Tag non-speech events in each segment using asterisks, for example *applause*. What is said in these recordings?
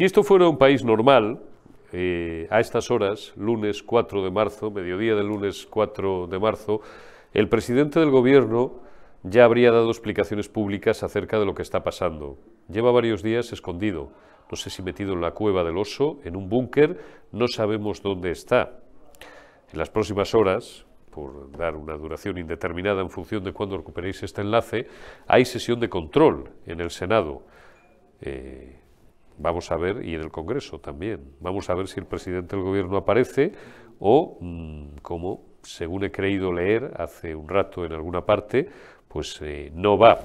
Si esto fuera un país normal, eh, a estas horas, lunes 4 de marzo, mediodía del lunes 4 de marzo, el presidente del gobierno ya habría dado explicaciones públicas acerca de lo que está pasando. Lleva varios días escondido, no sé si metido en la cueva del oso, en un búnker, no sabemos dónde está. En las próximas horas, por dar una duración indeterminada en función de cuándo recuperéis este enlace, hay sesión de control en el Senado. Eh, Vamos a ver, y en el Congreso también, vamos a ver si el presidente del Gobierno aparece o, mm, como según he creído leer hace un rato en alguna parte, pues eh, no va.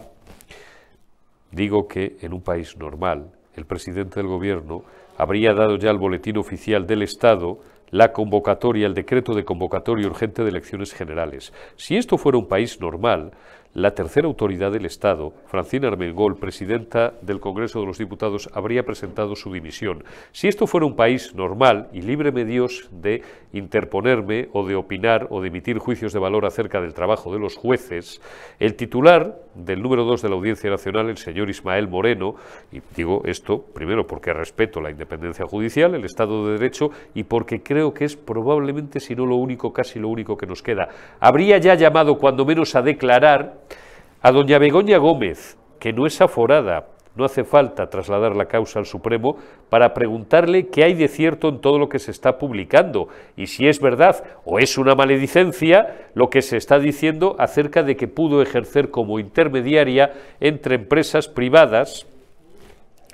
Digo que en un país normal, el presidente del Gobierno habría dado ya al boletín oficial del Estado la convocatoria, el decreto de convocatoria urgente de elecciones generales. Si esto fuera un país normal, la tercera autoridad del Estado, Francina Armengol, presidenta del Congreso de los Diputados, habría presentado su dimisión. Si esto fuera un país normal y líbreme Dios de interponerme o de opinar o de emitir juicios de valor acerca del trabajo de los jueces, el titular del número 2 de la Audiencia Nacional, el señor Ismael Moreno, y digo esto primero porque respeto la independencia judicial, el Estado de Derecho y porque creo que es probablemente, si no lo único, casi lo único que nos queda, habría ya llamado cuando menos a declarar a doña Begoña Gómez, que no es aforada, no hace falta trasladar la causa al Supremo para preguntarle qué hay de cierto en todo lo que se está publicando y si es verdad o es una maledicencia lo que se está diciendo acerca de que pudo ejercer como intermediaria entre empresas privadas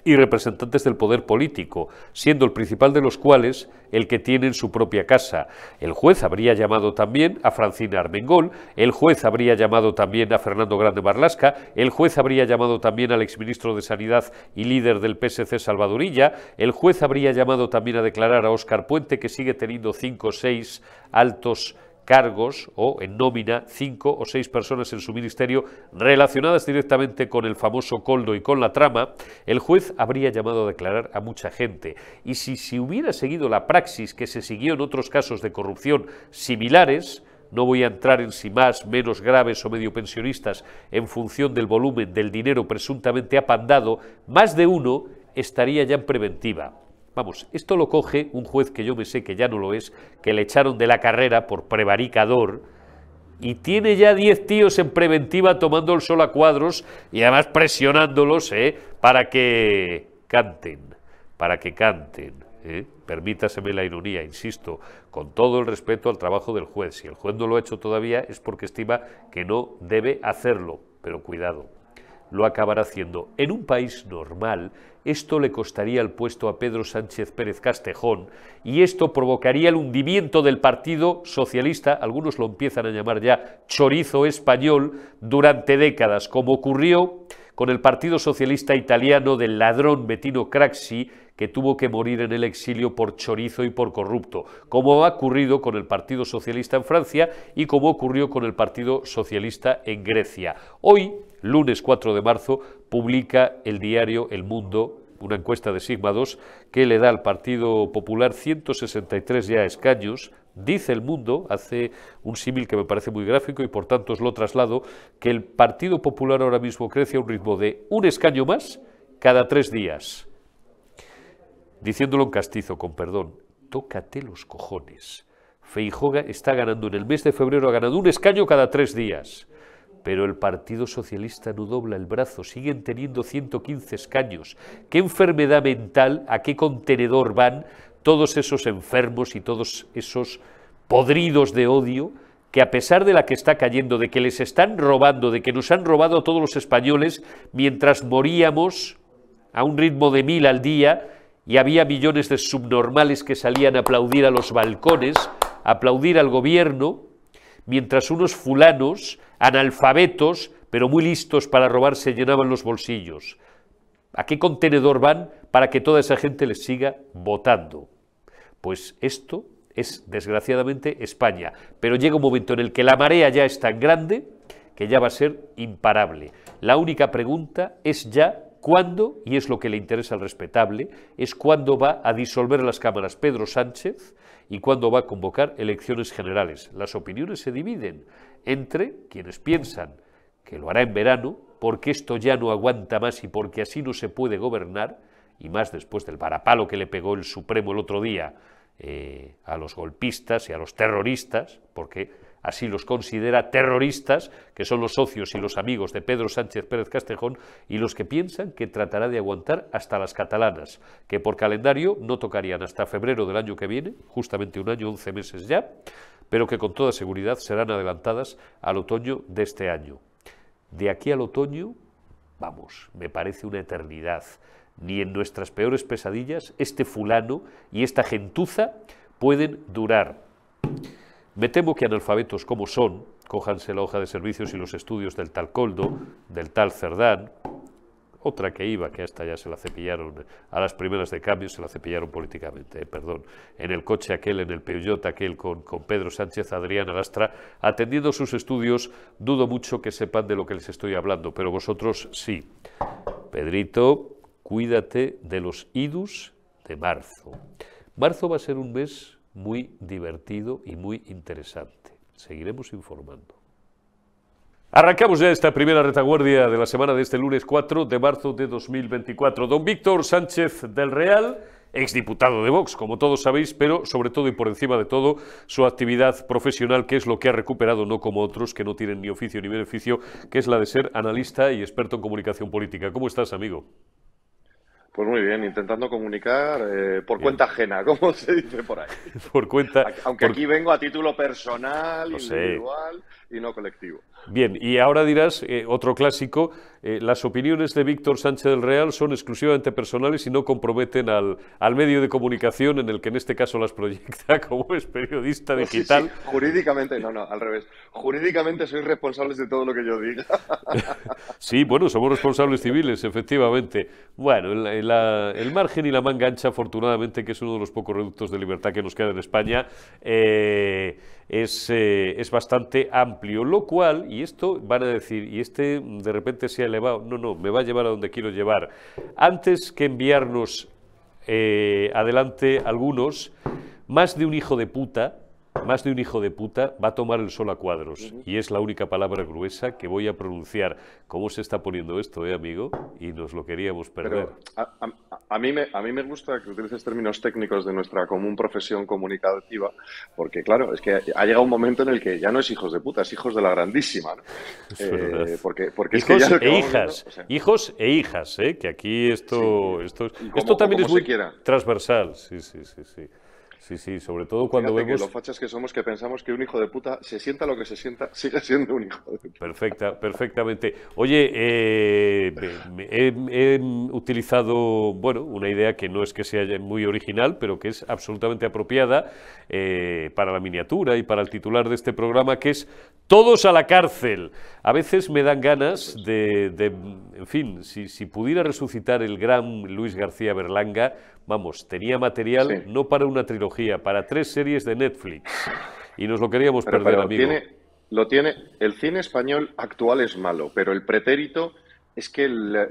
y representantes del poder político, siendo el principal de los cuales el que tiene en su propia casa. El juez habría llamado también a Francina Armengol, el juez habría llamado también a Fernando Grande Barlasca, el juez habría llamado también al exministro de Sanidad y líder del PSC Salvadorilla, el juez habría llamado también a declarar a Óscar Puente, que sigue teniendo cinco o seis altos cargos o en nómina cinco o seis personas en su ministerio relacionadas directamente con el famoso coldo y con la trama, el juez habría llamado a declarar a mucha gente. Y si se si hubiera seguido la praxis que se siguió en otros casos de corrupción similares, no voy a entrar en si más, menos graves o medio pensionistas en función del volumen del dinero presuntamente apandado, más de uno estaría ya en preventiva. Vamos, esto lo coge un juez que yo me sé que ya no lo es, que le echaron de la carrera por prevaricador y tiene ya 10 tíos en preventiva tomando el sol a cuadros y además presionándolos ¿eh? para que canten, para que canten. ¿eh? Permítaseme la ironía, insisto, con todo el respeto al trabajo del juez. Si el juez no lo ha hecho todavía es porque estima que no debe hacerlo, pero cuidado lo acabará haciendo. En un país normal, esto le costaría el puesto a Pedro Sánchez Pérez Castejón y esto provocaría el hundimiento del Partido Socialista, algunos lo empiezan a llamar ya chorizo español, durante décadas, como ocurrió con el Partido Socialista Italiano del ladrón Bettino Craxi, que tuvo que morir en el exilio por chorizo y por corrupto, como ha ocurrido con el Partido Socialista en Francia y como ocurrió con el Partido Socialista en Grecia. Hoy lunes 4 de marzo, publica el diario El Mundo una encuesta de Sigma 2 que le da al Partido Popular 163 ya escaños. Dice el mundo, hace un símil que me parece muy gráfico y por tanto os lo traslado, que el Partido Popular ahora mismo crece a un ritmo de un escaño más cada tres días. Diciéndolo en castizo, con perdón, tócate los cojones. Feijoga está ganando en el mes de febrero, ha ganado un escaño cada tres días. Pero el Partido Socialista no dobla el brazo, siguen teniendo 115 escaños. ¿Qué enfermedad mental, a qué contenedor van todos esos enfermos y todos esos podridos de odio que a pesar de la que está cayendo, de que les están robando, de que nos han robado a todos los españoles, mientras moríamos a un ritmo de mil al día y había millones de subnormales que salían a aplaudir a los balcones, aplaudir al gobierno, mientras unos fulanos, analfabetos, pero muy listos para robar, se llenaban los bolsillos. ¿A qué contenedor van para que toda esa gente les siga votando? Pues esto es desgraciadamente España, pero llega un momento en el que la marea ya es tan grande que ya va a ser imparable. La única pregunta es ya cuándo, y es lo que le interesa al respetable, es cuándo va a disolver las cámaras Pedro Sánchez, y cuándo va a convocar elecciones generales. Las opiniones se dividen entre quienes piensan que lo hará en verano, porque esto ya no aguanta más y porque así no se puede gobernar, y más después del varapalo que le pegó el Supremo el otro día eh, a los golpistas y a los terroristas, porque así los considera terroristas, que son los socios y los amigos de Pedro Sánchez Pérez Castejón, y los que piensan que tratará de aguantar hasta las catalanas, que por calendario no tocarían hasta febrero del año que viene, justamente un año, once meses ya, pero que con toda seguridad serán adelantadas al otoño de este año. De aquí al otoño, vamos, me parece una eternidad. Ni en nuestras peores pesadillas este fulano y esta gentuza pueden durar. Me temo que analfabetos como son, cójanse la hoja de servicios y los estudios del tal Coldo, del tal Cerdán, otra que iba, que hasta ya se la cepillaron, a las primeras de cambio se la cepillaron políticamente, eh, perdón, en el coche aquel, en el Peugeot aquel con, con Pedro Sánchez, Adrián Alastra, atendiendo sus estudios, dudo mucho que sepan de lo que les estoy hablando, pero vosotros sí. Pedrito, cuídate de los idus de marzo. Marzo va a ser un mes muy divertido y muy interesante. Seguiremos informando. Arrancamos ya esta primera retaguardia de la semana de este lunes 4 de marzo de 2024. Don Víctor Sánchez del Real, exdiputado de Vox, como todos sabéis, pero sobre todo y por encima de todo su actividad profesional, que es lo que ha recuperado, no como otros que no tienen ni oficio ni beneficio, que es la de ser analista y experto en comunicación política. ¿Cómo estás, amigo? Pues muy bien, intentando comunicar eh, por cuenta ajena, *laughs* como se dice por ahí. por cuenta. Aunque aquí vengo a título personal, Lo individual y no colectivo. Bien, y ahora dirás eh, otro clásico, eh, las opiniones de Víctor Sánchez del Real son exclusivamente personales y no comprometen al, al, medio de comunicación en el que en este caso las proyecta *laughs* como es periodista digital. Jurídicamente, no, no, al revés. Jurídicamente sois responsables de todo lo que yo diga. *laughs* sí, bueno, somos responsables civiles, efectivamente. Bueno, el margen y la manga ancha, afortunadamente, que es uno de los pocos reductos de libertad que nos queda en España. Eh, es, eh, es bastante amplio, lo cual, y esto van a decir, y este de repente se ha elevado, no, no, me va a llevar a donde quiero llevar. Antes que enviarnos eh, adelante algunos, más de un hijo de puta, más de un hijo de puta va a tomar el sol a cuadros. Y es la única palabra gruesa que voy a pronunciar. ¿Cómo se está poniendo esto, eh, amigo? Y nos lo queríamos perder. a, mí me, a mí me gusta que utilices términos técnicos de nuestra común profesión comunicativa, porque claro, es que ha llegado un momento en el que ya no es hijos de puta, es hijos de la grandísima. hijos e hijas. hijos eh, e hijas, que aquí esto, esto, también es muy transversal. Sí, sí, sí, sí. Sí, sí, sobre todo cuando vemos... los fachas que somos que pensamos que un hijo de puta se sienta lo que se sienta, *laughs* sigue siendo un hijo de puta. Perfecta, perfectamente. Oye, eh, he, utilizado, bueno, una idea que no es que sea muy original, pero que es absolutamente apropiada eh, para la miniatura y para el titular de este programa, que es Todos a la cárcel. A veces me dan ganas de, en fin, si pudiera resucitar el gran Luis García Berlanga, vamos, tenía material no para una trilogía, para tres series de Netflix. Y nos lo queríamos perder, pero, amigo. lo tiene, el cine español actual es malo, pero el pretérito es que le,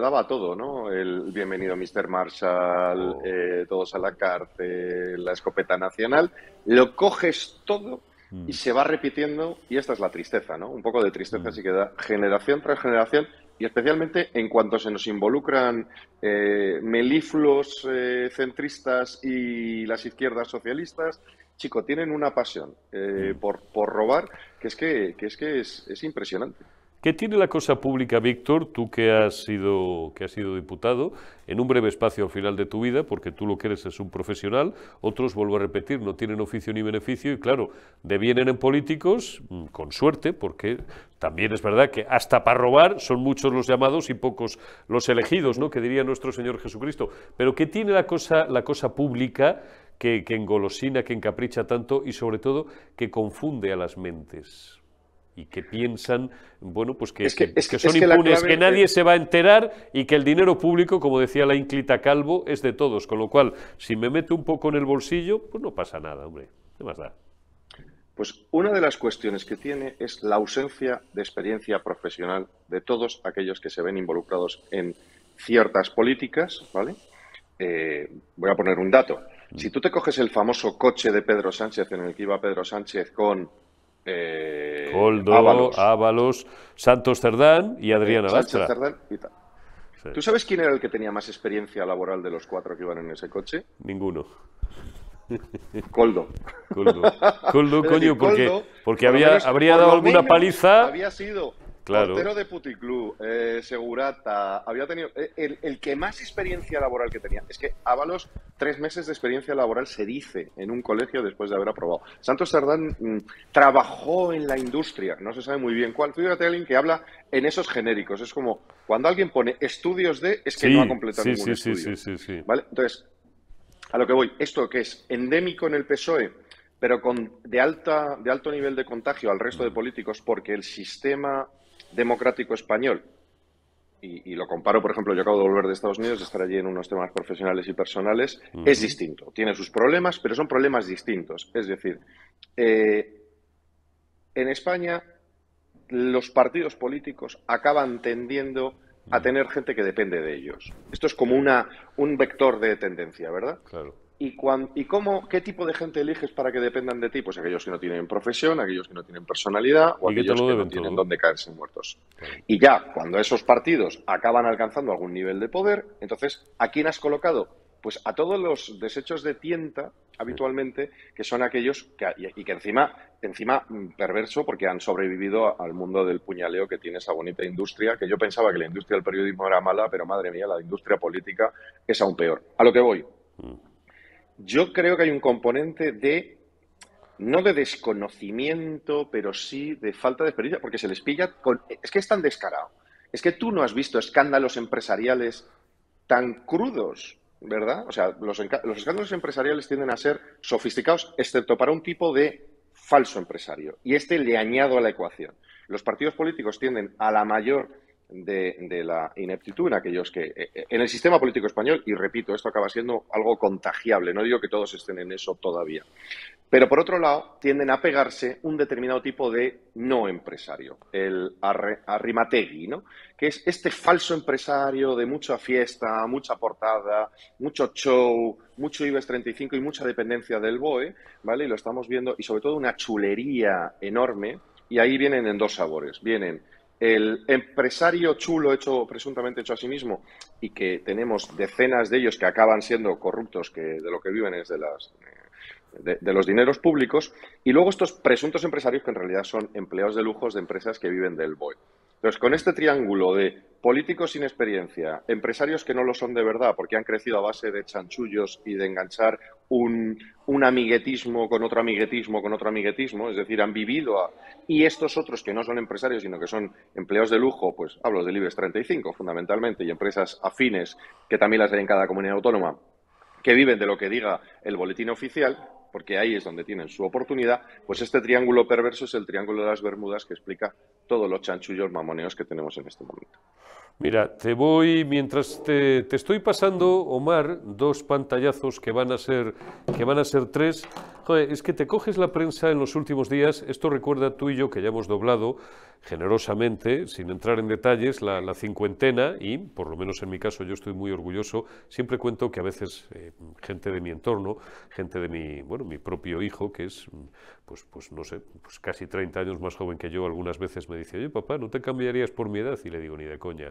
daba todo, ¿no? El bienvenido Mr. Marshall, oh. eh, todos a la cárcel, la escopeta nacional. Lo coges todo y mm. se va repitiendo y esta es la tristeza, ¿no? Un poco de tristeza así mm. sí que da generación tras generación y especialmente en cuanto se nos involucran eh, melifluos eh, centristas y las izquierdas socialistas, chico, tienen una pasión eh, mm. por, robar que es que, es, que es impresionante. ¿Qué tiene la cosa pública, Víctor, tú que has, sido, que has sido diputado, en un breve espacio al final de tu vida, porque tú lo que eres es un profesional, otros, vuelvo a repetir, no tienen oficio ni beneficio y claro, devienen en políticos, mm, con suerte, porque también es verdad que hasta para robar son muchos los llamados y pocos los elegidos, ¿no? Que diría nuestro Señor Jesucristo. Pero ¿qué tiene la cosa, la cosa pública que, que engolosina, que encapricha tanto y sobre todo que confunde a las mentes? y que piensan, bueno, pues que, es son impunes, que nadie eh, se va a enterar y que el dinero público, como decía la ínclita Calvo, es de todos. Con lo cual, si me meto un poco en el bolsillo, pues no pasa nada, hombre. ¿Qué más da? Pues una de las cuestiones que tiene es la ausencia de experiencia profesional de todos aquellos que se ven involucrados en ciertas políticas, ¿vale? Eh, voy a poner un dato. Si mm. tú te coges el famoso coche de Pedro Sánchez en el que iba Pedro Sánchez con Coldo, eh, Ábalos. Santos Cerdán y eh, Adrián Alastra. ¿Tú sabes quién era el que tenía más experiencia laboral de los cuatro que iban en ese coche? Ninguno. *laughs* Coldo. Coldo, coño, porque, porque había, habría dado alguna paliza. Había sido Claro. Portero de Puticlú, eh, Segurata, había tenido. Eh, el, que más experiencia laboral que tenía. Es que Ábalos, tres meses de experiencia laboral se dice en un colegio después de haber aprobado. Santos Sardán mm, trabajó en la industria, no se sabe muy bien cuál. Fíjate alguien que habla en esos genéricos. Es como cuando alguien pone estudios de, es que no ha completado ningún estudio. Sí, sí, ¿Vale? Entonces, a lo que voy, esto que es endémico en el PSOE pero con, de, alta, de alto nivel de contagio al resto de mm. políticos porque el sistema democrático español, y, lo comparo, por ejemplo, yo acabo de volver de Estados Unidos, de estar allí en unos temas profesionales y personales, es distinto. Tiene sus problemas, pero son problemas distintos. Es decir, eh, en España los partidos políticos acaban tendiendo a tener gente que depende de ellos. Esto es como una, un vector de tendencia, ¿verdad? Claro y, y cómo, qué tipo de gente eliges para que dependan de ti? Pues aquellos que no tienen profesión, aquellos que no tienen personalidad o aquellos que no tienen dónde caerse muertos. Y ya, cuando esos partidos acaban alcanzando algún nivel de poder, entonces, ¿a quién has colocado? Pues a todos los desechos de tienta habitualmente, que son aquellos que, y que encima, encima mm, perverso, porque han sobrevivido al mundo del puñaleo que tiene esa bonita industria, que yo pensaba que la industria del periodismo era mala, pero madre mía, la industria política es aún peor. A lo que voy. Mm. Yo creo que hay un componente de, no de desconocimiento, pero sí de falta de experiencia, porque se les pilla con... Es que es tan descarado. Es que tú no has visto escándalos empresariales tan crudos, ¿verdad? O sea, los, los escándalos empresariales tienden a ser sofisticados, excepto para un tipo de falso empresario. Y este le añado a la ecuación. Los partidos políticos tienden a la mayor de, la ineptitud en aquellos que, eh, eh, en el sistema político español, y repito, esto acaba siendo algo contagiable, no digo que todos estén en eso todavía, pero por otro lado tienden a pegarse un determinado tipo de no empresario, el arrimategui, ¿no? que es este falso empresario de mucha fiesta, mucha portada, mucho show, mucho IBEX 35 y mucha dependencia del BOE, ¿vale? Y lo estamos viendo, y sobre todo una chulería enorme, y ahí vienen en dos sabores, vienen el empresario chulo hecho, presuntamente hecho a sí mismo, y que tenemos decenas de ellos que acaban siendo corruptos, que de lo que viven es de las eh, de, los dineros públicos, y luego estos presuntos empresarios que en realidad son empleados de lujos de empresas que viven del boy Entonces, con este triángulo de políticos sin experiencia, empresarios que no lo son de verdad porque han crecido a base de chanchullos y de enganchar un, amiguetismo con otro amiguetismo con otro amiguetismo, es decir, han vivido a... Y estos otros que no son empresarios, sino que son empleos de lujo, pues hablo del Libres 35 fundamentalmente y empresas afines, que también las hay en cada comunidad autónoma, que viven de lo que diga el boletín oficial, porque ahí es donde tienen su oportunidad, pues este triángulo perverso es el triángulo de las Bermudas que explica todos los chanchullos mamoneos que tenemos en este momento. Mira, te voy, mientras te, estoy pasando, Omar, dos pantallazos que van a ser, que van a ser tres. Joder, es que te coges la prensa en los últimos días, esto recuerda tú y yo que ya hemos doblado generosamente, sin entrar en detalles, la, la cincuentena y, por lo menos en mi caso, yo estoy muy orgulloso, siempre cuento que a veces eh, gente de mi entorno, gente de mi, bueno, mi propio hijo, que es, pues, pues no sé, pues casi 30 años más joven que yo, algunas veces me dice, oye papá, ¿no te cambiarías por mi edad? Y le digo, ni de coña.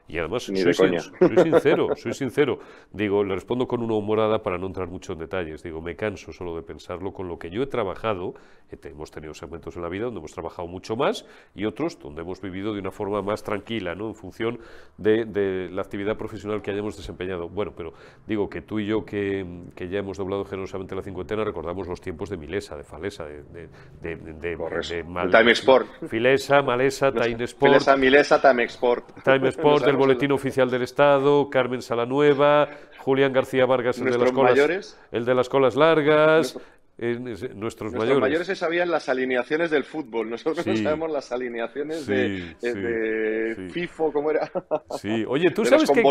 Y además, soy, sincero, soy sincero. Digo, le respondo con una humorada para no entrar mucho en detalles. Digo, me canso solo de pensarlo. Con lo que yo he trabajado, eh, hemos tenido segmentos en la vida donde hemos trabajado mucho más y otros donde hemos vivido de una forma más tranquila, ¿no? En función de, la actividad profesional que hayamos desempeñado. Bueno, pero digo que tú y yo, que, ya hemos doblado generosamente la cincuentena, recordamos los tiempos de Milesa, de Falesa, de, de, Time Sport. Filesa, Malesa, Time Sport. Milesa, Time Sport. *laughs* Boletín Oficial del Estado, Carmen Salanueva, Julián García Vargas, el de las colas, el de las colas largas, eh, nuestros, nuestros mayores. mayores. se sabían las alineaciones del fútbol, nosotros no sabemos las alineaciones de, eh, FIFO, ¿cómo era? Sí, oye, ¿tú sabes, que,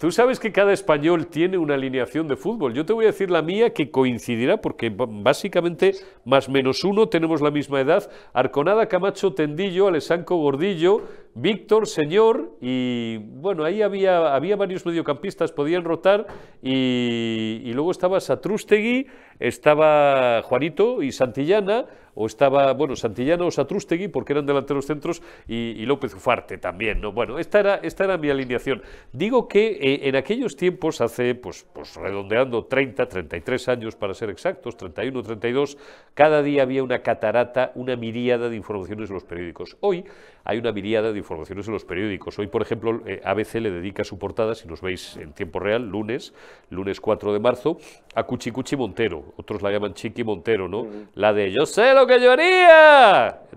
tú sabes que cada español tiene una alineación de fútbol. Yo te voy a decir la mía que coincidirá porque básicamente más menos uno tenemos la misma edad. Arconada, Camacho, Tendillo, Alessanco, Gordillo, Víctor, Señor, y bueno, ahí había, varios mediocampistas, podían rotar, y, y luego estaba Satrústegui, estaba Juanito y Santillana, o estaba, bueno, Santillano o Satrústegui, porque eran los centros, y, López Ufarte también, ¿no? Bueno, esta era, esta era mi alineación. Digo que eh, en aquellos tiempos, hace, pues, pues redondeando 30, 33 años para ser exactos, 31, 32, cada día había una catarata, una miríada de informaciones en los periódicos. Hoy hay una miríada de informaciones en los periódicos. Hoy, por ejemplo, eh, ABC le dedica su portada, si nos veis en tiempo real, lunes, lunes 4 de marzo, a Cuchicuchi Montero. Otros la llaman Chiqui Montero, ¿no? La de yo sé lo que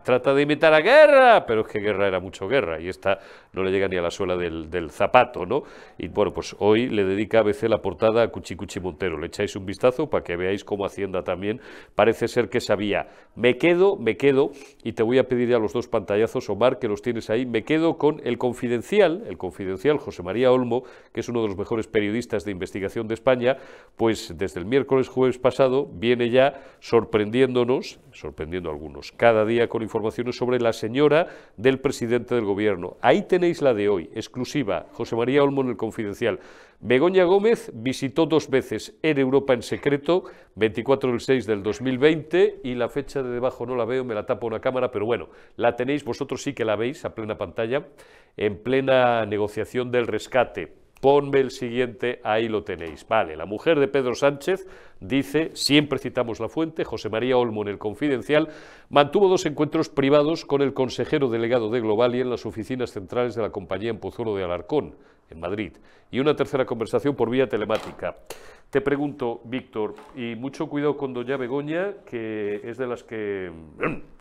Trata de imitar a Guerra, pero es que Guerra era mucho Guerra y esta no le llega ni a la suela del, zapato, ¿no? Y bueno, pues hoy le dedica a veces la portada a Cuchicuchi Montero. Le echáis un vistazo para que veáis cómo Hacienda también parece ser que sabía. Me quedo, me quedo, y te voy a pedir ya los dos pantallazos, Omar, que los tienes ahí. Me quedo con el confidencial, el confidencial José María Olmo, que es uno de los mejores periodistas de investigación de España, pues desde el miércoles, jueves pasado, viene ya sorprendiéndonos, sorprendiéndonos sorprendiendo algunos. Cada día con informaciones sobre la señora del presidente del gobierno. Ahí tenéis la de hoy, exclusiva. José María Olmo en el Confidencial. Begoña Gómez visitó dos veces en Europa en secreto, 24 del 6 del 2020, y la fecha de debajo no la veo, me la tapa una cámara, pero bueno, la tenéis, vosotros sí que la veis a plena pantalla, en plena negociación del rescate Ponme el siguiente, ahí lo tenéis. Vale, la mujer de Pedro Sánchez dice, siempre citamos la fuente, José María Olmo en el Confidencial, mantuvo dos encuentros privados con el consejero delegado de Global en las oficinas centrales de la compañía en Pozuelo de Alarcón, en Madrid, y una tercera conversación por vía telemática. Te pregunto, Víctor, y mucho cuidado con doña Begoña, que es de las que *clears throat*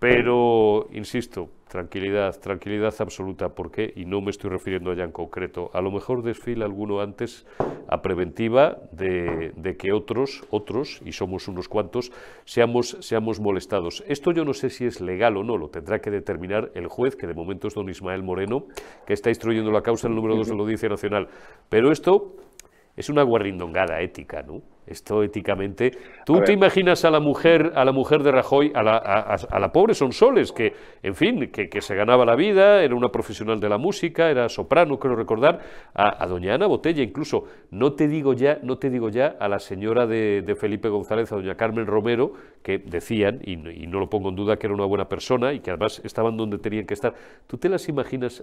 Pero, insisto, tranquilidad, tranquilidad absoluta, porque, Y no me estoy refiriendo allá en concreto. A lo mejor desfila alguno antes a preventiva de, que otros, otros, y somos unos cuantos, seamos, seamos molestados. Esto yo no sé si es legal o no, lo tendrá que determinar el juez, que de momento es don Ismael Moreno, que está instruyendo la causa en el número 2 de la Audiencia Nacional. Pero esto es una guarrindongada ética, ¿no? Esto éticamente. ¿Tú te imaginas a la mujer, a la mujer de Rajoy, a la, a, la pobre Sonsoles, que, en fin, que, se ganaba la vida, era una profesional de la música, era soprano, creo recordar, a, doña Ana Botella, incluso, no te digo ya, no te digo ya a la señora de, Felipe González, a doña Carmen Romero, que decían, y, y no lo pongo en duda, que era una buena persona y que además estaban donde tenían que estar. ¿Tú te las imaginas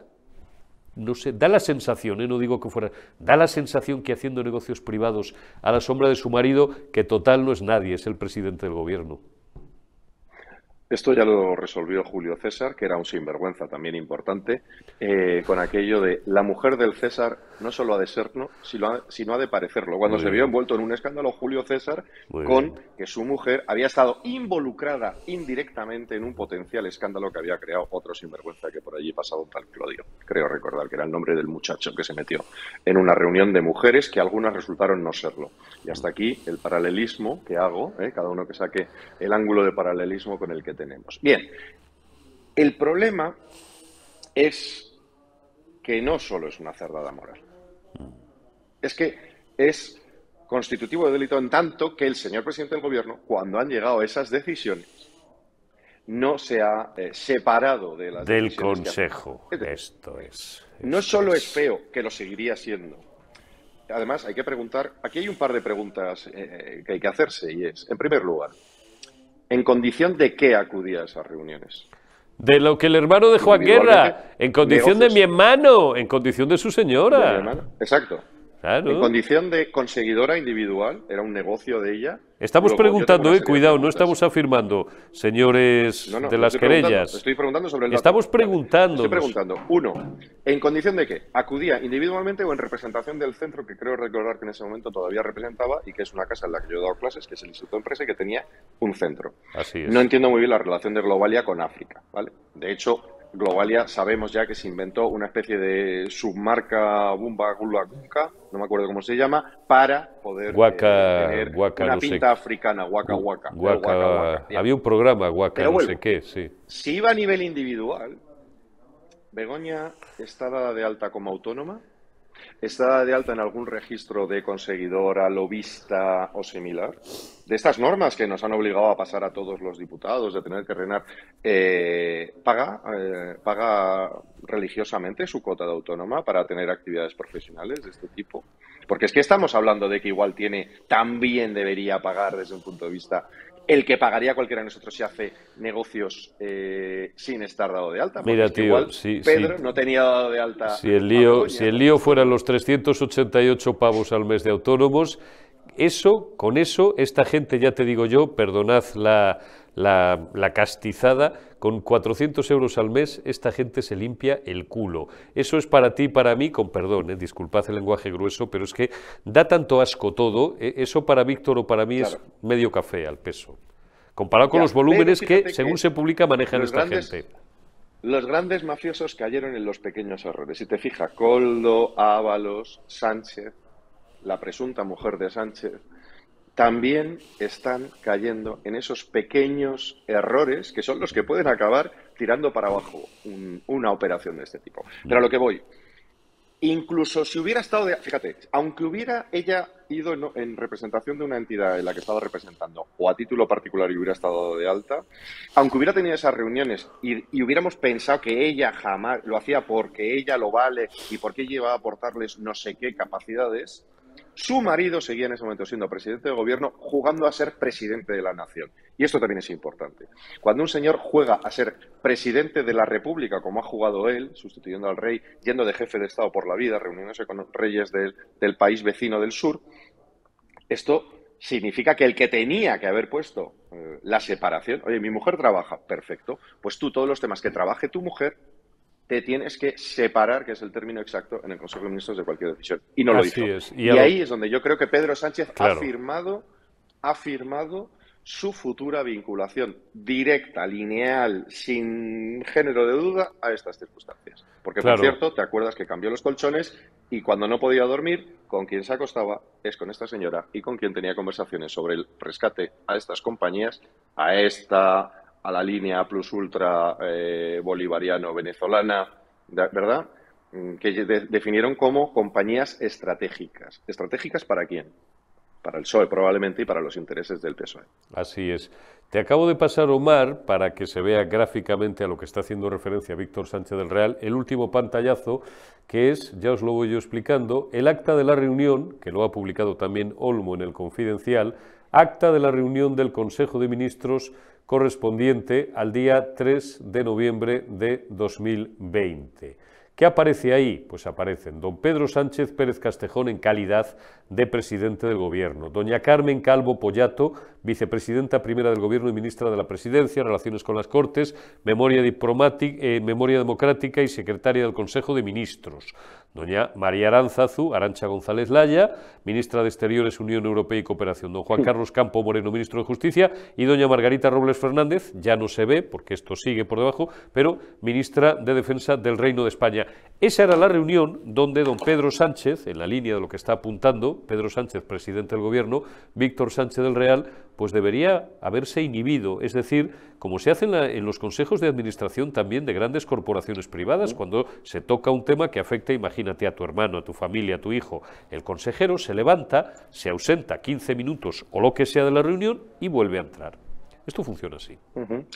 no sé, da la sensación, ¿eh? no digo que fuera, da la sensación que haciendo negocios privados a la sombra de su marido, que total no es nadie, es el presidente del gobierno. Esto ya lo resolvió Julio César, que era un sinvergüenza también importante, eh, con aquello de la mujer del César no solo ha de serlo, sino ha de parecerlo. Cuando se vio envuelto en un escándalo Julio César con que su mujer había estado involucrada indirectamente en un potencial escándalo que había creado otro sinvergüenza que por allí pasaba un tal Clodio. Creo recordar que era el nombre del muchacho que se metió en una reunión de mujeres que algunas resultaron no serlo. Y hasta aquí el paralelismo que hago, ¿eh? cada uno que saque el ángulo de paralelismo con el que tenemos. Bien, el problema es que no solo es una cerrada moral. Es que es constitutivo de delito en tanto que el señor presidente del gobierno, cuando han llegado esas decisiones, no se ha eh, separado de las del Consejo. esto es. no solo es. feo, que lo seguiría siendo. Además, hay que preguntar, aquí hay un par de preguntas eh, eh, que hay que hacerse y es, en primer lugar, ¿En condición de qué acudía a esas reuniones? De lo que el hermano de Juan Guerra, en condición de, mi hermano, en condición de su señora. Exacto. En condición de conseguidora individual, era un negocio de ella. Estamos preguntando, eh, cuidado, no estamos afirmando, señores de las querellas. estoy preguntando sobre el Estamos preguntando. Estoy preguntando, uno, ¿en condición de qué? ¿Acudía individualmente o en representación del centro que creo recordar que en ese momento todavía representaba y que es una casa en la que yo he dado clases, que es el Instituto de Empresa y que tenía un centro? Así es. No entiendo muy bien la relación de Globalia con África, ¿vale? De hecho, Globalia sabemos ya que se inventó una especie de submarca Bumba Gulagunka, no me acuerdo cómo se llama, para poder guaca, eh, tener una pinta africana, huaca, huaca. había un programa huaca, no sé qué, sí. Si iba a nivel individual, Begoña está dada de alta como autónoma está de alta en algún registro de conseguidora, lobista o similar? De estas normas que nos han obligado a pasar a todos los diputados, de tener que reinar, eh, ¿paga, eh, ¿paga religiosamente su cuota de autónoma para tener actividades profesionales de este tipo? Porque es que estamos hablando de que igual tiene, también debería pagar desde un punto de vista el que pagaría cualquiera de nosotros si hace negocios eh, sin estar dado de alta. Mira, tío, igual Pedro no tenía dado de alta. Si el, lío, si el lío fueran los 388 pavos al mes de autónomos, eso, con eso, esta gente, ya te digo yo, perdonad la, la, castizada, con 400 euros al mes esta gente se limpia el culo. Eso es para ti, para mí, con perdón, eh, disculpad el lenguaje grueso, pero es que da tanto asco todo, ¿eh? eso para Víctor o para mí es medio café al peso, comparado con los volúmenes que, según se publica, manejan esta gente. Los grandes mafiosos cayeron en los pequeños errores. Si te fijas, Coldo, Ábalos, Sánchez, la presunta mujer de Sánchez, también están cayendo en esos pequeños errores que son los que pueden acabar tirando para abajo una operación de este tipo. Pero a lo que voy, incluso si hubiera estado, de, fíjate, aunque hubiera ella ido en, representación de una entidad en la que estaba representando o a título particular y hubiera estado de alta, aunque hubiera tenido esas reuniones y, hubiéramos pensado que ella jamás lo hacía porque ella lo vale y porque ella iba a aportarles no sé qué capacidades, su marido seguía en ese momento siendo presidente de gobierno, jugando a ser presidente de la nación. Y esto también es importante. Cuando un señor juega a ser presidente de la República, como ha jugado él, sustituyendo al rey, yendo de jefe de Estado por la vida, reuniéndose con los reyes del, país vecino del sur, esto significa que el que tenía que haber puesto eh, la separación, oye, mi mujer trabaja, perfecto, pues tú todos los temas que trabaje tu mujer te tienes que separar, que es el término exacto, en el Consejo de Ministros de cualquier decisión. Y no lo hizo. Y, ahí es donde yo creo que Pedro Sánchez ha firmado, ha firmado su futura vinculación directa, lineal, sin género de duda a estas circunstancias. Porque, por cierto, te acuerdas que cambió los colchones y cuando no podía dormir, con quien se acostaba es con esta señora y con quien tenía conversaciones sobre el rescate a estas compañías, a esta a la línea plus ultra eh, bolivariano-venezolana, ¿verdad? Mm, que definieron como compañías estratégicas. ¿Estratégicas para quién? Para el PSOE probablemente y para los intereses del PSOE. Así es. Te acabo de pasar, Omar, para que se vea gráficamente a lo que está haciendo referencia Víctor Sánchez del Real, el último pantallazo, que es, ya os lo voy yo explicando, el acta de la reunión, que lo ha publicado también Olmo en el Confidencial, acta de la reunión del Consejo de Ministros correspondiente al día 3 de noviembre de 2020. ¿Qué aparece ahí? Pues aparecen don Pedro Sánchez Pérez Castejón en calidad de presidente del Gobierno, doña Carmen Calvo Pollato, vicepresidenta primera del Gobierno y ministra de la Presidencia, Relaciones con las Cortes, Memoria, eh, Memoria Democrática y secretaria del Consejo de Ministros. Doña María Aranzazu, Arancha González Laya, ministra de Exteriores, Unión Europea y Cooperación. Don Juan Carlos Campo Moreno, ministro de Justicia. Y doña Margarita Robles Fernández, ya no se ve porque esto sigue por debajo, pero ministra de Defensa del Reino de España. Esa era la reunión donde don Pedro Sánchez, en la línea de lo que está apuntando, Pedro Sánchez, presidente del Gobierno, Víctor Sánchez del Real, pues debería haberse inhibido. Es decir, como se hace en, los consejos de administración también de grandes corporaciones privadas, cuando se toca un tema que afecta, imagínate, a tu hermano, a tu familia, a tu hijo, el consejero se levanta, se ausenta 15 minutos o lo que sea de la reunión y vuelve a entrar. Esto funciona así.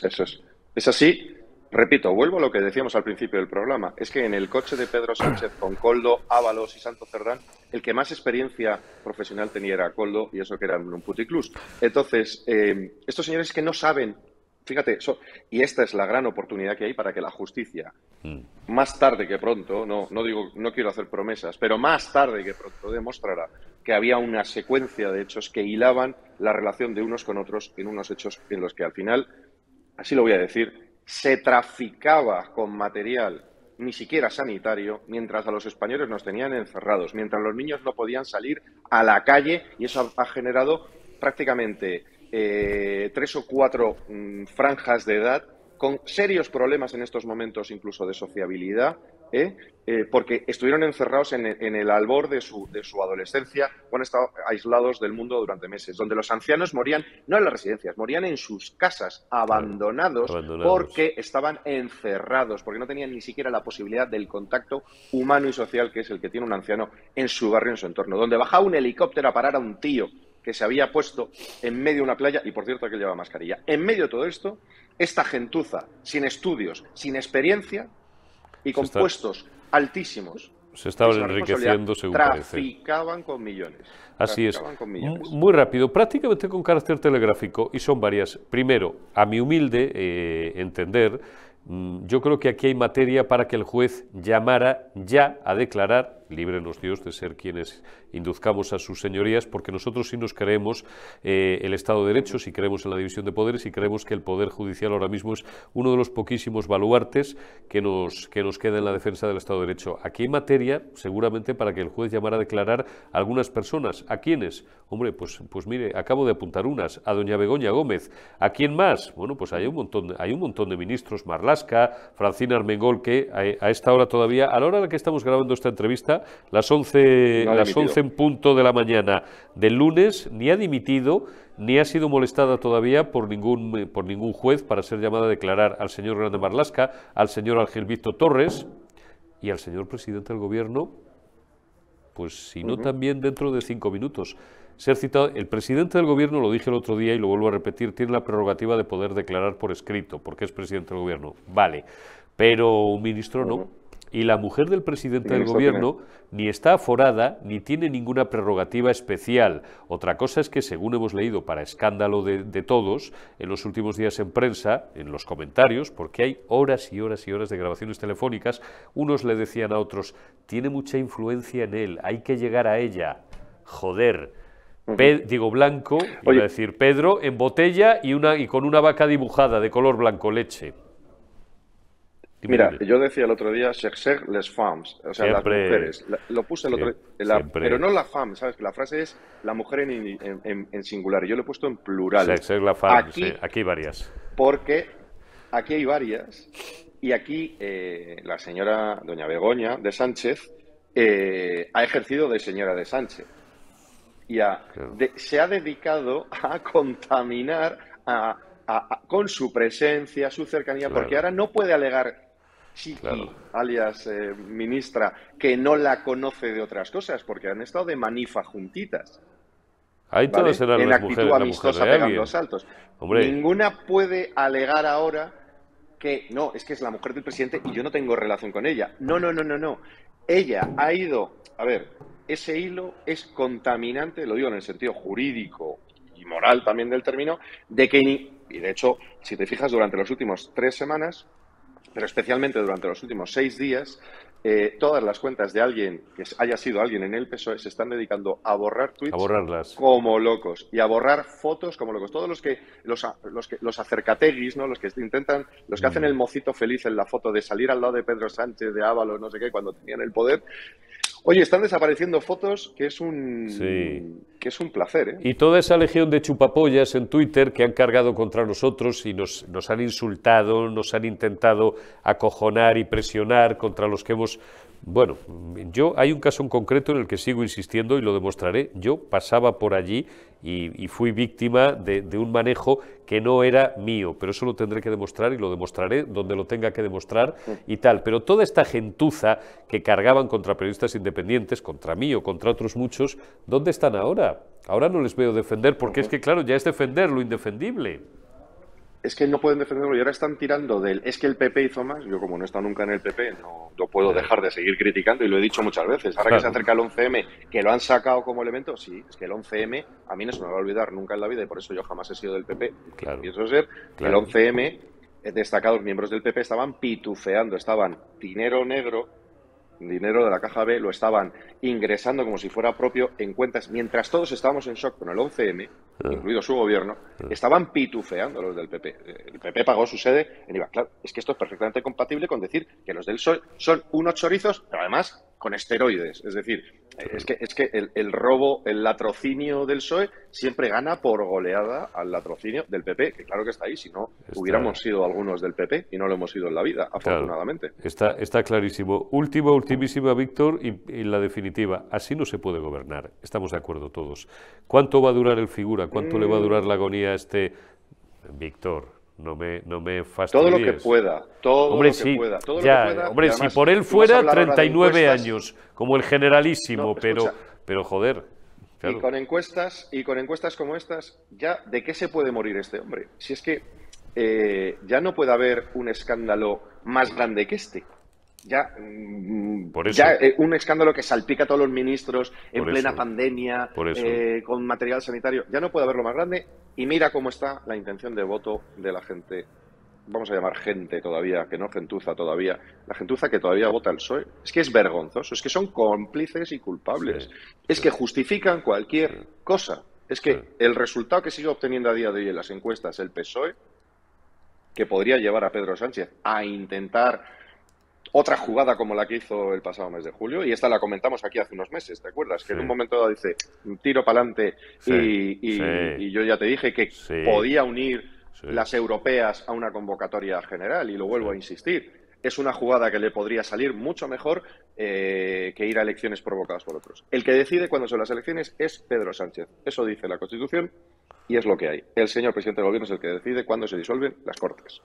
Eso es. Es así Repito, vuelvo a lo que decíamos al principio del programa. Es que en el coche de Pedro Sánchez con Coldo, Ábalos y Santo Cerdán, el que más experiencia profesional tenía era Coldo y eso que era un puticlus. Entonces, eh, estos señores que no saben, fíjate, y esta es la gran oportunidad que hay para que la justicia, mm. más tarde que pronto, no, no digo, no quiero hacer promesas, pero más tarde que pronto demostrará que había una secuencia de hechos que hilaban la relación de unos con otros en unos hechos en los que al final, así lo voy a decir, se traficaba con material ni siquiera sanitario, mientras a los españoles nos tenían encerrados, mientras los niños no podían salir a la calle y eso ha, generado prácticamente eh, tres o cuatro mm, franjas de edad con serios problemas en estos momentos incluso de sociabilidad, ¿eh? Eh, porque estuvieron encerrados en, el albor de su, adolescencia o han estado aislados del mundo durante meses, donde los ancianos morían, no en las residencias, morían en sus casas, abandonados, porque estaban encerrados, porque no tenían ni siquiera la posibilidad del contacto humano y social que es el que tiene un anciano en su barrio, en su entorno, donde bajaba un helicóptero a parar a un tío que se había puesto en medio de una playa, y por cierto que llevaba mascarilla. En medio de todo esto, esta gentuza, sin estudios, sin experiencia, y con puestos altísimos se estaban enriqueciendo según traficaban con millones. Así es. Muy rápido, prácticamente con carácter telegráfico y son varias. Primero, a mi humilde eh, entender, mm, yo creo que aquí hay materia para que el juez llamara ya a declarar Líbrenos Dios de ser quienes induzcamos a sus señorías, porque nosotros sí nos creemos eh, el Estado de Derecho, si creemos en la división de poderes y creemos que el Poder Judicial ahora mismo es uno de los poquísimos baluartes que nos, que nos queda en la defensa del Estado de Derecho. Aquí hay materia, seguramente, para que el juez llamara a declarar a algunas personas. ¿A quiénes? Hombre, pues, pues mire, acabo de apuntar unas. A doña Begoña Gómez. ¿A quién más? Bueno, pues hay un montón, hay un montón de ministros. Marlaska Francina Armengol, que a, a esta hora todavía, a la hora en la que estamos grabando esta entrevista, las 11, las 11 en punto de la mañana del lunes, ni ha dimitido, ni ha sido molestada todavía por ningún, por ningún juez para ser llamada a declarar al señor Grande Marlasca, al señor Ángel Víctor Torres y al señor presidente del gobierno, pues si no también dentro de cinco minutos. Ser citado, el presidente del gobierno, lo dije el otro día y lo vuelvo a repetir, tiene la prerrogativa de poder declarar por escrito, porque es presidente del gobierno. Vale, pero un ministro no. Y la mujer del presidente del gobierno ni está aforada ni tiene ninguna prerrogativa especial. Otra cosa es que, según hemos leído para escándalo de, todos, en los últimos días en prensa, en los comentarios, porque hay horas y horas y horas de grabaciones telefónicas, unos le decían a otros, tiene mucha influencia en él, hay que llegar a ella. Joder. digo blanco, iba a decir Pedro, en botella y, una, y con una vaca dibujada de color blanco leche. Mira, yo decía el otro día, ser les femmes, o sea, las mujeres. lo puse el otro día, pero no la femme, ¿sabes? La frase es la mujer en, singular, yo lo he puesto en plural. la femme, aquí, hay varias. Porque aquí hay varias, y aquí eh, la señora doña Begoña de Sánchez eh, ha ejercido de señora de Sánchez. Y se ha dedicado a contaminar con su presencia, su cercanía, porque ahora no puede alegar Chiqui, alias eh, ministra, que no la conoce de otras cosas, porque han estado de manifa juntitas. Ahí todas eran en las mujeres, amistosa pegando saltos. Ninguna puede alegar ahora que no, es que es la mujer del presidente y yo no tengo relación con ella. No, no, no, no, no. Ella ha ido, a ver, ese hilo es contaminante, lo digo en el sentido jurídico y moral también del término, de que, y de hecho, si te fijas, durante las últimas tres semanas, pero especialmente durante los últimos seis días, eh, todas las cuentas de alguien que haya sido alguien en el PSOE se están dedicando a borrar tweets como locos y a borrar fotos como locos. Todos los que los, que los acercateguis, ¿no? Los que intentan, los que hacen mm. el mocito feliz en la foto de salir al lado de Pedro Sánchez, de Ábalos, no sé qué, cuando tenían el poder, Oye, están desapareciendo fotos, que es un que es un placer. ¿eh? Y toda esa legión de chupapollas en Twitter que han cargado contra nosotros y nos, nos han insultado, nos han intentado acojonar y presionar contra los que hemos... Bueno, yo hay un caso en concreto en el que sigo insistiendo y lo demostraré. Yo pasaba por allí y, fui víctima de, de, un manejo que no era mío, pero eso lo tendré que demostrar y lo demostraré donde lo tenga que demostrar y tal. Pero toda esta gentuza que cargaban contra periodistas independientes, contra mí o contra otros muchos, ¿dónde están ahora? Ahora no les veo defender porque es que, claro, ya es defender lo indefendible es que no pueden defenderlo y ahora están tirando del es que el PP hizo más. Yo, como no he estado nunca en el PP, no, no puedo dejar de seguir criticando y lo he dicho muchas veces. Ahora que se acerca el 11M, que lo han sacado como elemento, sí, es que el 11M a mí no se me va a olvidar nunca en la vida y por eso yo jamás he sido del PP. Claro. Pienso ser el 11M, eh, destacados miembros del PP estaban pitufeando, estaban dinero negro dinero de la caja B lo estaban ingresando como si fuera propio en cuentas, mientras todos estábamos en shock con el 11M, ah. incluido su gobierno, ah. estaban pitufeando los del PP. El PP pagó su sede en IVA. Claro, es que esto es perfectamente compatible con decir que los del sol son unos chorizos, pero además con esteroides. Es decir, eh, es que, es que el, robo, el latrocinio del PSOE siempre gana por goleada al latrocinio del PP, que claro que está ahí, si no hubiéramos sido algunos del PP y no lo hemos sido en la vida, afortunadamente. Está, está clarísimo. Última, ultimísima, Víctor, y, la definitiva. Así no se puede gobernar, estamos de acuerdo todos. ¿Cuánto va a durar el figura? ¿Cuánto le va a mm. durar la agonía a este Víctor? No me, no me Todo lo que pueda, todo hombre, lo que pueda. Todo hombre, si por él fuera 39 años, como el generalísimo, pero, pero joder. Y con encuestas, y con encuestas como estas, ya de qué se puede morir este hombre. Si es que eh, ya no puede haber un escándalo más grande que este. Ya, mm, eh, un escándalo que salpica a todos los ministros en plena pandemia, eh, con material sanitario. Ya no puede haberlo más grande. Y mira cómo está la intención de voto de la gente, vamos a llamar gente todavía, que no gentuza todavía, la gentuza que todavía vota el PSOE. Es que es vergonzoso, es que son cómplices y culpables. es que justifican cualquier cosa. Es que el resultado que sigue obteniendo a día de hoy en las encuestas el PSOE, que podría llevar a Pedro Sánchez a intentar otra jugada como la que hizo el pasado mes de julio, y esta la comentamos aquí hace unos meses, ¿te acuerdas? Que en un momento dado dice, tiro para adelante, y, yo ya te dije que podía unir las europeas a una convocatoria general, y lo vuelvo a insistir. Es una jugada que le podría salir mucho mejor eh, que ir a elecciones provocadas por otros. El que decide cuándo son las elecciones es Pedro Sánchez. Eso dice la Constitución y es lo que hay. El señor presidente del Gobierno es el que decide cuándo se disuelven las Cortes.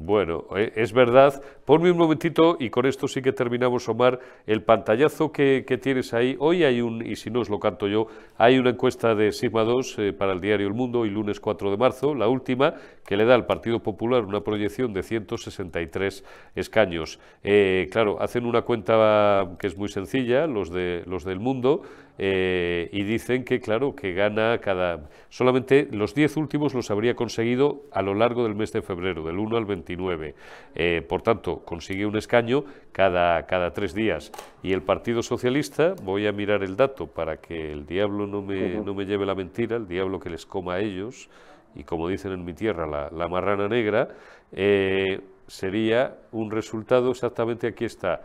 Bueno, eh, es verdad. Ponme un momentito y con esto sí que terminamos, Omar, el pantallazo que, tienes ahí. Hoy hay un, y si no os lo canto yo, hay una encuesta de Sigma 2 eh, para el diario El Mundo y lunes 4 de marzo, la última, que le da al Partido Popular una proyección de 163 escaños. Eh, claro, hacen una cuenta que es muy sencilla, los, de, los del Mundo. Eh, y dicen que, claro, que gana cada... Solamente los 10 últimos los habría conseguido a lo largo del mes de febrero, del 1 al 29. Eh, por tanto, consigue un escaño cada, cada tres días. Y el Partido Socialista, voy a mirar el dato para que el diablo no me, lleve la mentira, el diablo que les coma a ellos, y como dicen en mi tierra, la, marrana negra, eh, sería un resultado exactamente aquí está.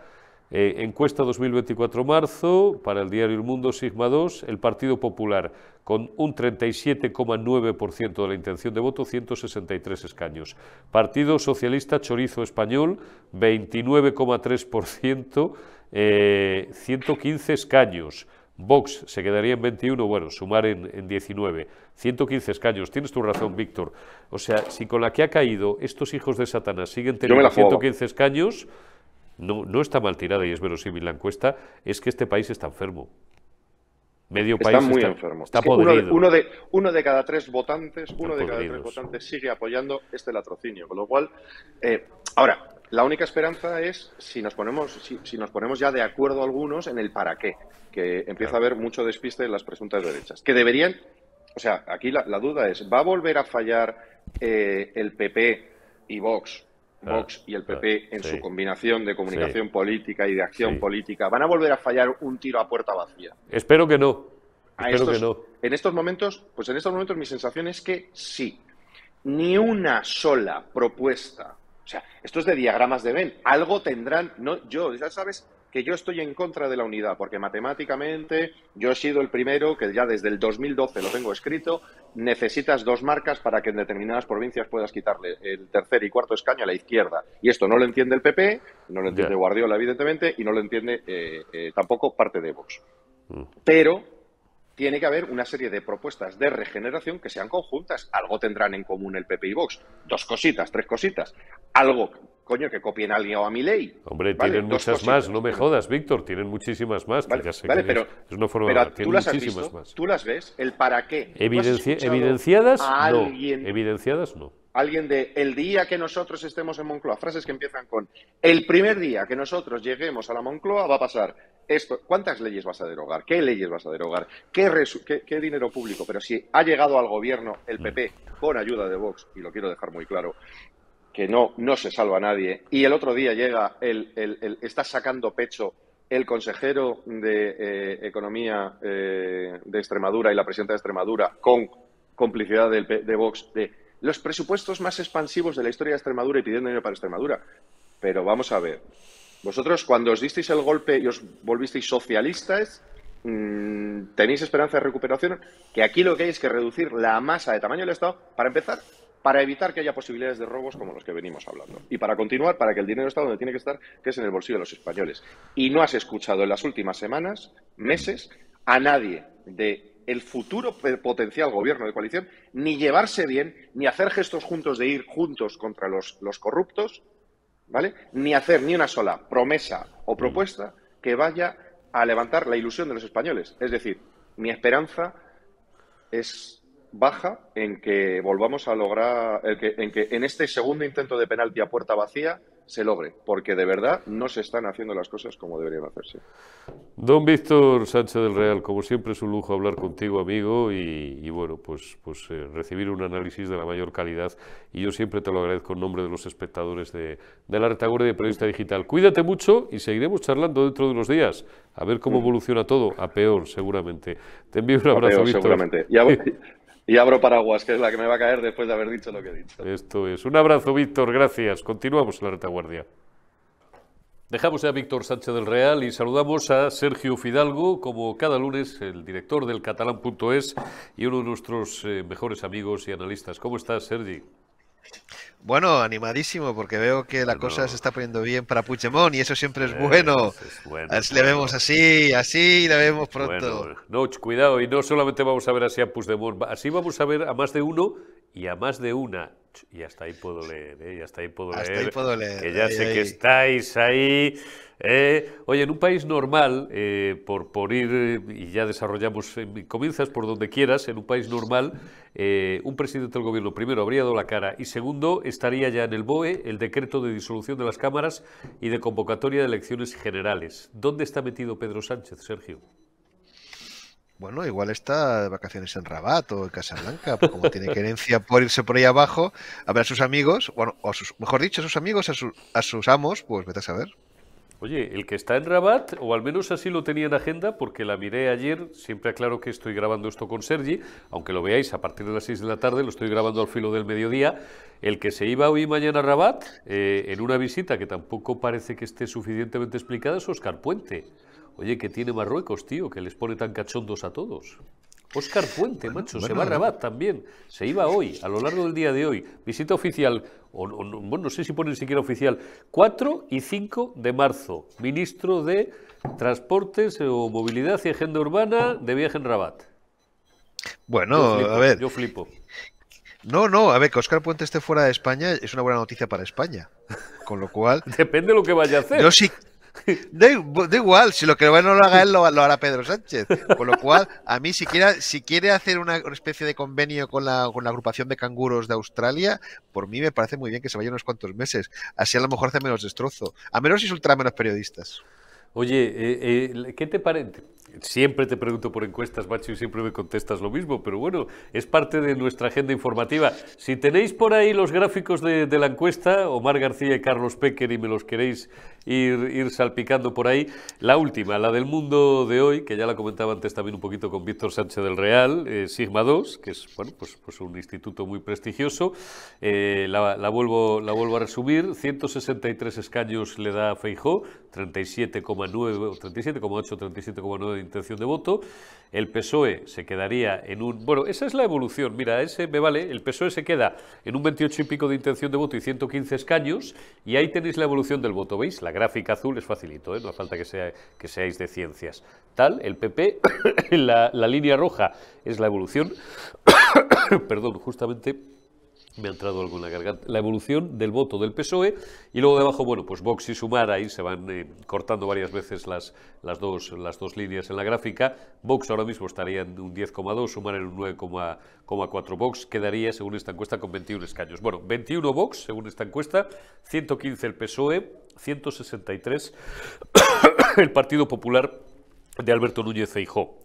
Eh, encuesta 2024 marzo, para el diario El Mundo, Sigma 2, el Partido Popular, con un 37,9% de la intención de voto, 163 escaños. Partido Socialista Chorizo Español, 29,3%, 115 eh, escaños. Vox se quedaría en 21, bueno, sumar en, en, 19, 115 escaños. Tienes tu razón, Víctor. O sea, si con la que ha caído estos hijos de Satanás siguen teniendo 115 escaños, no, está mal tirada y es verosímil la encuesta, es que este país está enfermo. Medio está muy enfermo. Está podrido. uno, de, uno, de, cada tres votantes, uno de cada tres votantes sigue apoyando este latrocinio. Con lo cual, eh, ahora, la única esperanza es si nos ponemos, si, nos ponemos ya de acuerdo algunos en el para qué, que empieza a haber mucho despiste en las presuntas derechas, que deberían, o sea, aquí la, duda es, ¿va a volver a fallar eh, el PP y Vox Vox y el PP en su combinación de comunicación política y de acción política van a volver a fallar un tiro a puerta vacía. Espero que no. Espero que no. En estos momentos, pues en estos momentos mi sensación es que sí. Ni una sola propuesta. O sea, esto es de diagramas de Venn. Algo tendrán, no yo, ya sabes que yo estoy en contra de la unidad, porque matemáticamente yo he sido el primero, que ya desde el 2012 lo tengo escrito, necesitas dos marcas para que en determinadas provincias puedas quitarle el tercer y cuarto escaño a la izquierda. Y esto no lo entiende el PP, no lo entiende Guardiola, evidentemente, y no lo entiende eh, eh, tampoco parte de Vox. Mm. Pero tiene que haber una serie de propuestas de regeneración que sean conjuntas. Algo tendrán en común el PP y Vox. Dos cositas, tres cositas. Algo coño, que copien a alguien o a mi ley. Hombre, tienen muchas más, no me jodas, Víctor, tienen muchísimas más. es una forma de tú muchísimas has visto? ¿Tú las ves? ¿El para qué? evidenciadas, no. Alguien, evidenciadas, no. Alguien de el día que nosotros estemos en Moncloa, frases que empiezan con el primer día que nosotros lleguemos a la Moncloa va a pasar esto. ¿Cuántas leyes vas a derogar? ¿Qué leyes vas a derogar? ¿Qué, qué, dinero público? Pero si ha llegado al gobierno el PP mm. con ayuda de Vox, y lo quiero dejar muy claro, que no, no se salva a nadie. Y el otro día llega, el, está sacando pecho el consejero de eh, Economía eh, de Extremadura y la presidenta de Extremadura, con complicidad de Vox, de los presupuestos más expansivos de la historia de Extremadura y pidiendo dinero para Extremadura. Pero vamos a ver, vosotros cuando os disteis el golpe y os volvisteis socialistas, mm, ¿tenéis esperanza de recuperación? Que aquí lo que hay es que reducir la masa de tamaño del Estado para empezar para evitar que haya posibilidades de robos como los que venimos hablando. Y para continuar, para que el dinero está donde tiene que estar, que es en el bolsillo de los españoles. Y no has escuchado en las últimas semanas, meses, a nadie de el futuro potencial gobierno de coalición ni llevarse bien, ni hacer gestos juntos de ir juntos contra los, los corruptos, ¿vale? Ni hacer ni una sola promesa o propuesta que vaya a levantar la ilusión de los españoles. Es decir, mi esperanza es baja en que volvamos a lograr, el que, en que en este segundo intento de penalti a puerta vacía se logre, porque de verdad no se están haciendo las cosas como deberían hacerse. Don Víctor Sánchez del Real, como siempre es un lujo hablar contigo, amigo, y, bueno, pues, pues eh, recibir un análisis de la mayor calidad, y yo siempre te lo agradezco en nombre de los espectadores de, de la retaguardia de Periodista Digital. Cuídate mucho y seguiremos charlando dentro de unos días, a ver cómo evoluciona todo, a peor seguramente. Te envío un abrazo, Víctor. *laughs* y abro paraguas, que es la que me va a caer después de haber dicho lo que he dicho. Esto es. Un abrazo, Víctor, gracias. Continuamos en la retaguardia. Dejamos ya a Víctor Sánchez del Real y saludamos a Sergio Fidalgo, como cada lunes, el director del catalán.es y uno de nuestros eh, mejores amigos y analistas. ¿Cómo estás, Sergi? Bueno, animadísimo, porque veo que la cosa se está poniendo bien para Puigdemont y eso siempre es, bueno. le vemos así, así le vemos pronto. No, cuidado, y no solamente vamos a ver así a Puigdemont, así vamos a ver a más de uno y a más de una y hasta ahí puedo leer, ¿eh? hasta ahí puedo leer. Que ya sé que estáis ahí. Eh, oye, en un país normal, eh, por, por ir, eh, y ya desarrollamos, eh, comienzas por donde quieras, en un país normal, un presidente del gobierno primero habría dado la cara y segundo estaría ya en el BOE el decreto de disolución de las cámaras y de convocatoria de elecciones generales. ¿Dónde está metido Pedro Sánchez, Sergio? Bueno, igual está de vacaciones en Rabat o en Casablanca, pues como tiene querencia por irse por ahí abajo a ver a sus amigos, bueno, o sus, mejor dicho, a sus amigos, a, sus a sus amos, pues vete a saber. Oye, el que está en Rabat, o al menos así lo tenía en agenda, porque la miré ayer, siempre aclaro que estoy grabando esto con Sergi, aunque lo veáis a partir de las 6 de la tarde, lo estoy grabando al filo del mediodía, el que se iba hoy y mañana a Rabat, eh, en una visita que tampoco parece que esté suficientemente explicada, es Oscar Puente. Oye, que tiene Marruecos, tío, que les pone tan cachondos a todos. Óscar Puente, macho, se va a Rabat también. Se iba hoy, a lo largo del día de hoy. Visita oficial, o, no sé si ponen siquiera oficial, 4 y 5 de marzo. Ministro de Transportes eh, o Movilidad y Agenda Urbana de viaje en Rabat. Bueno, a ver. Yo flipo. No, no, a ver, que Oscar Puente esté fuera de España es una buena noticia para España. Con lo cual. *laughs* Depende de lo que vaya a hacer. Yo sí, *laughs* Da, igual, si lo que no lo haga él, lo, hará Pedro Sánchez. Con lo cual, a mí, si quiere, si quiere hacer una especie de convenio con la, con la agrupación de canguros de Australia, por mí me parece muy bien que se vaya unos cuantos meses. Así a lo mejor hace menos destrozo. A menos insultará menos periodistas. Oye, eh, eh, ¿qué te parece? Siempre te pregunto por encuestas, macho, y siempre me contestas lo mismo, pero bueno, es parte de nuestra agenda informativa. Si tenéis por ahí los gráficos de, la encuesta, Omar García y Carlos Pecker, y me los queréis ir, salpicando por ahí, la última, la del mundo de hoy, que ya la comentaba antes también un poquito con Víctor Sánchez del Real, eh, Sigma 2, que es bueno, pues, pues un instituto muy prestigioso, eh, la, vuelvo, la vuelvo a resumir, 163 escaños le da Feijó, 37,9, 37,8, 37,9 de intención de voto. El PSOE se quedaría en un... Bueno, esa es la evolución. Mira, ese me vale. El PSOE se queda en un 28 y pico de intención de voto y 115 escaños. Y ahí tenéis la evolución del voto. ¿Veis? La gráfica azul es facilito. ¿eh? No hace falta que, sea, que seáis de ciencias. Tal, el PP, *coughs* la, la línea roja es la evolución. *coughs* Perdón, justamente me ha entrado alguna garganta. La evolución del voto del PSOE y luego debajo, bueno, pues Vox y Sumar, ahí se van eh, cortando varias veces las, las, dos, las dos líneas en la gráfica. Vox ahora mismo estaría en un 10,2, Sumar en un 9,4. Vox quedaría, según esta encuesta, con 21 escaños. Bueno, 21 Vox, según esta encuesta, 115 el PSOE, 163 *coughs* el Partido Popular de Alberto Núñez Feijó.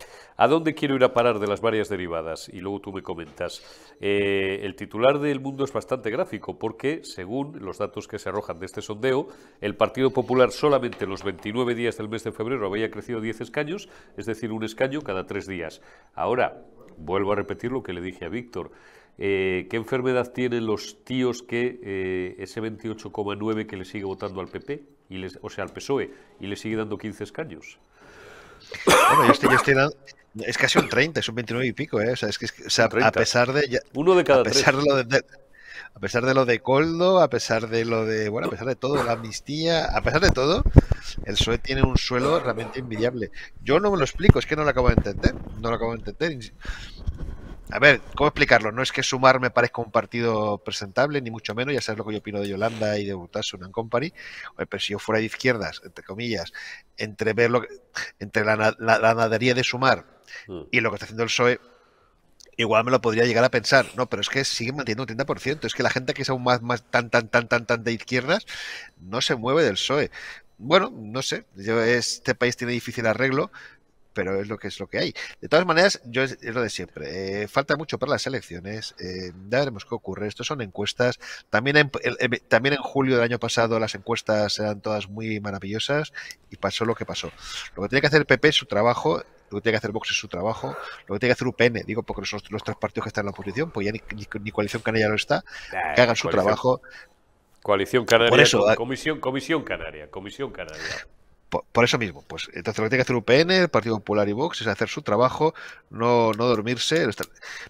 ¿A dónde quiero ir a parar de las varias derivadas? Y luego tú me comentas. Eh, el titular del mundo es bastante gráfico porque, según los datos que se arrojan de este sondeo, el Partido Popular solamente los 29 días del mes de febrero había crecido 10 escaños, es decir, un escaño cada tres días. Ahora, vuelvo a repetir lo que le dije a Víctor. Eh, ¿Qué enfermedad tienen los tíos que eh, ese 28,9 que le sigue votando al PP, y les, o sea, al PSOE, y le sigue dando 15 escaños? Bueno, yo estoy, Es casi un 30, es un 29 y pico, ¿eh? O sea, es que o sea, a pesar de... Uno de cada a tres. a pesar de lo de Coldo, a pesar de lo de... Bueno, a pesar de todo, la amnistía, a pesar de todo, el PSOE tiene un suelo realmente envidiable. Yo no me lo explico, es que no lo acabo de entender. No lo acabo de entender a ver, ¿cómo explicarlo? No es que Sumar me parezca un partido presentable, ni mucho menos, ya sabes lo que yo opino de Yolanda y de Butasun and Company, pero si yo fuera de izquierdas, entre comillas, entre ver entre la, la, nadería de Sumar hmm. y lo que está haciendo el PSOE, igual me lo podría llegar a pensar, no, pero es que sigue manteniendo un 30%, es que la gente que es aún más, más tan, tan, tan, tan, tan de izquierdas, no se mueve del PSOE. Bueno, no sé, este país tiene difícil arreglo, pero es lo que es lo que hay. De todas maneras, yo es, lo de siempre. Eh, falta mucho para las elecciones. Eh, ya veremos qué ocurre. Estos son encuestas. También en, eh, también en julio del año pasado las encuestas eran todas muy maravillosas y pasó lo que pasó. Lo que tiene que hacer el PP es su trabajo lo que tiene que hacer Vox es su trabajo, lo que tiene que hacer UPN, digo, porque son los, tres partidos que están en la oposición, pues ya ni, Coalición Canaria lo está, que hagan su trabajo. Coalición Canaria, Por eso, ah, comisión Canaria, Comisión Canaria por, eso mismo, pues entonces lo que tiene que hacer UPN, el Partido Popular y Vox es hacer su trabajo, no, no dormirse.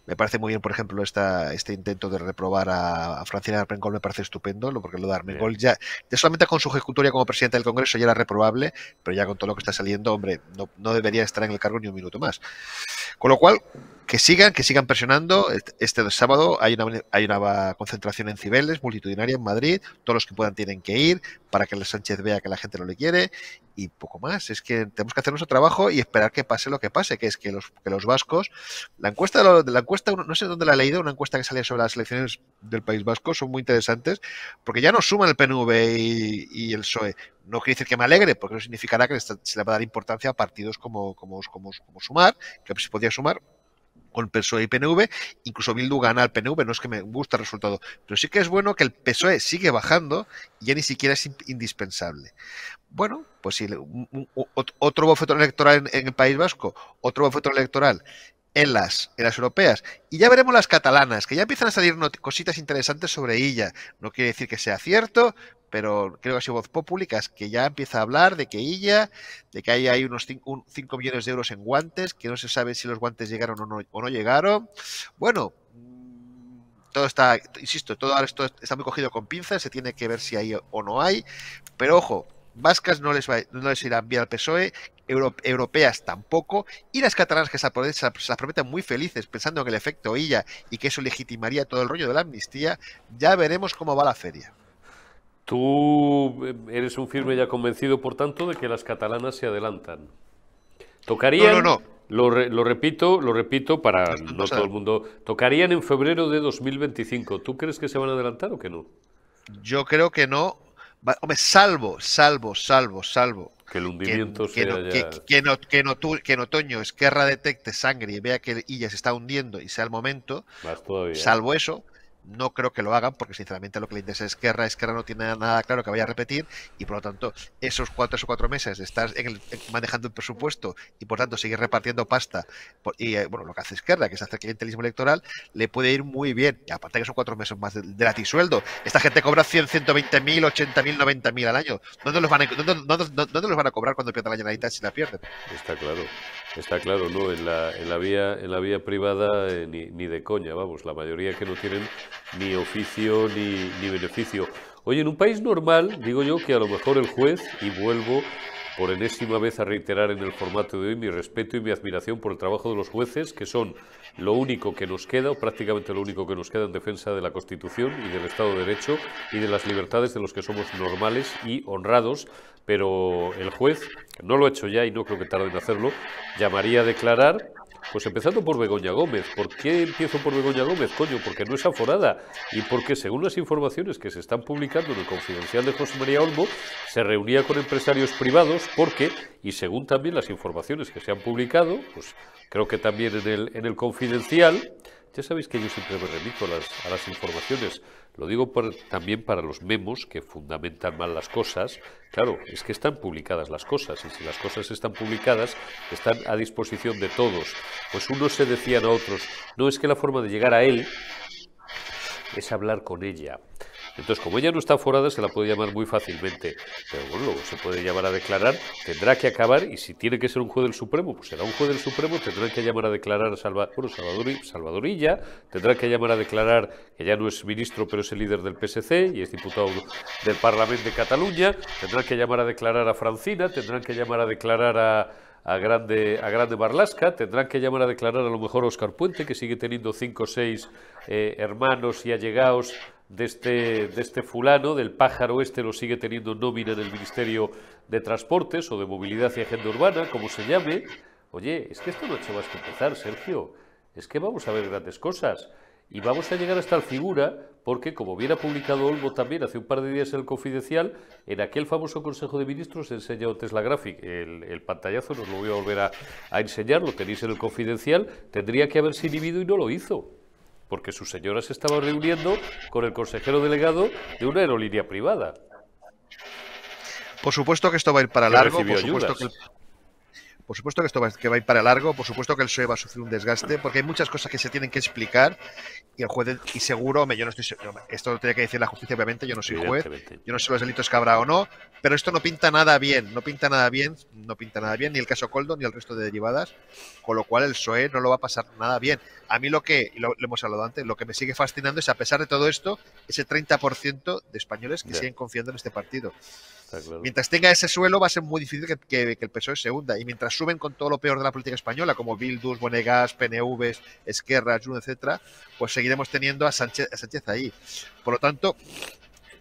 Me parece muy bien, por ejemplo, esta, este intento de reprobar a, a Francina Armengol, me parece estupendo, porque lo de Armengol ya, ya solamente con su ejecutoria como presidenta del Congreso ya era reprobable, pero ya con todo lo que está saliendo, hombre, no, no debería estar en el cargo ni un minuto más. Con lo cual, que sigan, que sigan presionando. Este sábado hay una, hay una concentración en Cibeles, multitudinaria en Madrid. Todos los que puedan tienen que ir para que el Sánchez vea que la gente no le quiere y poco más. Es que tenemos que hacer nuestro trabajo y esperar que pase lo que pase, que es que los, que los vascos. La encuesta, la encuesta, no sé dónde la he leído, una encuesta que salía sobre las elecciones del País Vasco, son muy interesantes, porque ya no suman el PNV y, el PSOE, no quiere decir que me alegre, porque no significará que se le va a dar importancia a partidos como, como, como, Sumar, que se podía sumar, con PSOE y PNV, incluso Bildu gana al PNV, no es que me guste el resultado, pero sí que es bueno que el PSOE sigue bajando y ya ni siquiera es indispensable. Bueno, pues sí, otro bofetón electoral en, el País Vasco, otro bofetón electoral en las, europeas. Y ya veremos las catalanas, que ya empiezan a salir cositas interesantes sobre ella. No quiere decir que sea cierto, pero creo que ha sido Voz Pública que ya empieza a hablar de que ella, de que ahí hay unos 5 millones de euros en guantes, que no se sabe si los guantes llegaron o no, o no llegaron. Bueno, mm, todo está, insisto, todo, esto está muy cogido con pinzas, se tiene que ver si hay o no hay, pero ojo, vascas no les, va, no les irán bien al PSOE, europeas tampoco, y las catalanas que se, aprovechan las prometen muy felices pensando en el efecto ella y que eso legitimaría todo el rollo de la amnistía, ya veremos cómo va la feria. Tú eh, eres un firme ya convencido, por tanto, de que las catalanas se adelantan. Tocarían, no, no, Lo, repito, lo repito para todo el mundo. Tocarían en febrero de 2025. ¿Tú crees que se van a adelantar o que no? Yo creo que no, Hombre, salvo, salvo, salvo, salvo. Que el hundimiento sea que, que, en otoño Esquerra detecte sangre y vea que ella se está hundiendo y sea el momento. Salvo eso, no creo que lo hagan porque sinceramente lo que le interesa es que Esquerra no tiene nada claro que vaya a repetir y por lo tanto esos cuatro o cuatro meses de estar en el, manejando el presupuesto y por tanto seguir repartiendo pasta y eh, bueno, lo que hace Esquerra, que es hacer clientelismo electoral, le puede ir muy bien. Y aparte que son cuatro meses más de, gratis sueldo. Esta gente cobra 100, 120 mil, 80 mil, 90 mil al año. ¿Dónde los, van a, los van a cobrar cuando pierdan la llanadita si la pierden? Está claro. Está claro, ¿no? En la, en la, vía, en la vía privada eh, ni, ni de coña, vamos. La mayoría que no tienen ni oficio ni, beneficio. Oye, en un país normal, digo yo que a lo mejor el juez, y vuelvo por enésima vez a reiterar en el formato de hoy mi respeto y mi admiración por el trabajo de los jueces, que son lo único que nos queda, o prácticamente lo único que nos queda en defensa de la Constitución y del Estado de Derecho y de las libertades de los que somos normales y honrados, pero el juez, no lo ha hecho ya y no creo que tarde en hacerlo, llamaría a declarar pues empezando por Begoña Gómez. ¿Por qué empiezo por Begoña Gómez? Coño, porque no es aforada y porque según las informaciones que se están publicando en el confidencial de José María Olmo, se reunía con empresarios privados porque, y según también las informaciones que se han publicado, pues creo que también en el confidencial, ya sabéis que yo siempre me remito a las, las informaciones. Lo digo también para los memos que fundamentan mal las cosas. Claro, es que están publicadas las cosas y si las cosas están publicadas, están a disposición de todos. Pues unos se decían a otros, no es que la forma de llegar a él es hablar con ella. Entonces, como ella no está forada, se la puede llamar muy fácilmente. Pero bueno, luego se puede llamar a declarar, tendrá que acabar y si tiene que ser un juez del Supremo, pues será un juez del Supremo, tendrá que llamar a declarar a Salvadorilla, tendrá que llamar a declarar que ya no es ministro, pero es el líder del PSC y es diputado del Parlamento de Cataluña, tendrá que llamar a declarar a Francina, tendrán que llamar a declarar a grande, a grande Barlasca, tendrán que llamar a declarar a lo mejor a Oscar Puente, que sigue teniendo cinco o seis eh, hermanos y allegados de este, de este fulano, del pájaro este, lo sigue teniendo nómina en el Ministerio de Transportes o de Movilidad y Agenda Urbana, como se llame. Oye, es que esto no ha hecho más que empezar, Sergio. Es que vamos a ver grandes cosas. Y vamos a llegar hasta el figura porque, como hubiera publicado Olmo también hace un par de días en el Confidencial, en aquel famoso Consejo de Ministros se enseñó Tesla Graphic. El, el pantallazo nos lo voy a volver a, a enseñar, lo tenéis en el Confidencial. Tendría que haberse inhibido y no lo hizo porque su señora se estaba reuniendo con el consejero delegado de una aerolínea privada. Por supuesto que esto va a ir para largo, por por supuesto que esto va, que va a ir para largo, por supuesto que el PSOE va a sufrir un desgaste, porque hay muchas cosas que se tienen que explicar y el juez, y seguro, yo no estoy, esto lo tenía que decir la justicia, obviamente, yo no soy juez, yo no sé los delitos que habrá o no, pero esto no pinta nada bien, no pinta nada bien, no pinta nada bien, ni el caso Coldo ni el resto de derivadas, con lo cual el PSOE no lo va a pasar nada bien. A mí lo que, lo, hemos hablado antes, lo que me sigue fascinando es, a pesar de todo esto, ese 30% de españoles que siguen confiando en este partido. Mientras tenga ese suelo va a ser muy difícil que, el PSOE se hunda y mientras suben con todo lo peor de la política española, como Bildus, Bonegas, PNV, Esquerra, Jun, etcétera, pues seguiremos teniendo a Sánchez, Sánchez ahí. Por lo tanto,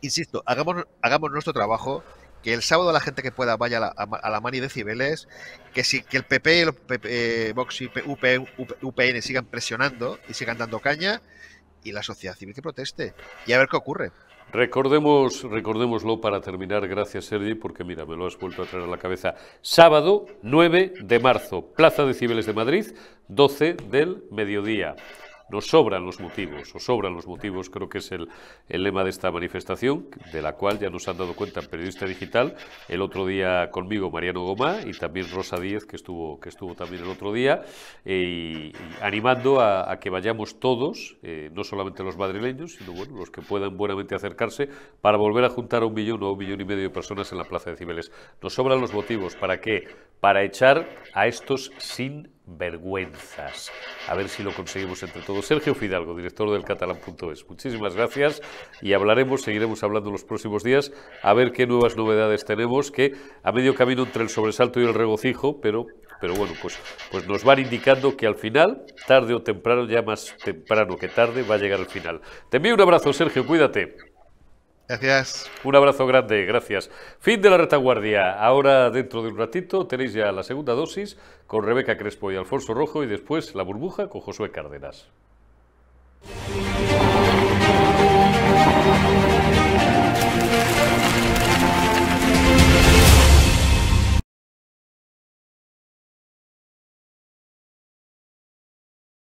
insisto, hagamos, nuestro trabajo, que el sábado la gente que pueda vaya a la, mani de Cibeles, que si que el PP, el PP, eh, Vox y UPN sigan presionando y sigan dando caña y la sociedad civil que proteste y a ver qué ocurre. Recordemos, recordémoslo para terminar, gracias Sergi, porque mira, me lo has vuelto a traer a la cabeza. Sábado 9 de marzo, Plaza de Cibeles de Madrid, 12 del mediodía. Nos sobran los motivos, o sobran los motivos, creo que es el, lema de esta manifestación, de la cual ya nos han dado cuenta el Periodista Digital, el otro día conmigo Mariano Gomá y también Rosa Díez, que estuvo, que estuvo también el otro día, eh, y, animando a, que vayamos todos, eh, no solamente los madrileños, sino bueno, los que puedan buenamente acercarse, para volver a juntar a un millón o un millón y medio de personas en la Plaza de Cibeles. Nos sobran los motivos, ¿para qué? Para echar a estos sin vergüenzas. A ver si lo conseguimos entre todos. Sergio Fidalgo, director del catalán.es. Muchísimas gracias y hablaremos, seguiremos hablando los próximos días a ver qué nuevas novedades tenemos que a medio camino entre el sobresalto y el regocijo, pero pero bueno, pues, pues nos van indicando que al final, tarde o temprano, ya más temprano que tarde, va a llegar el final. Te envío un abrazo, Sergio, cuídate. Gracias. Un abrazo grande, gracias. Fin de la retaguardia. Ahora, dentro de un ratito, tenéis ya la segunda dosis con Rebeca Crespo y Alfonso Rojo y después La Burbuja con Josué Cárdenas.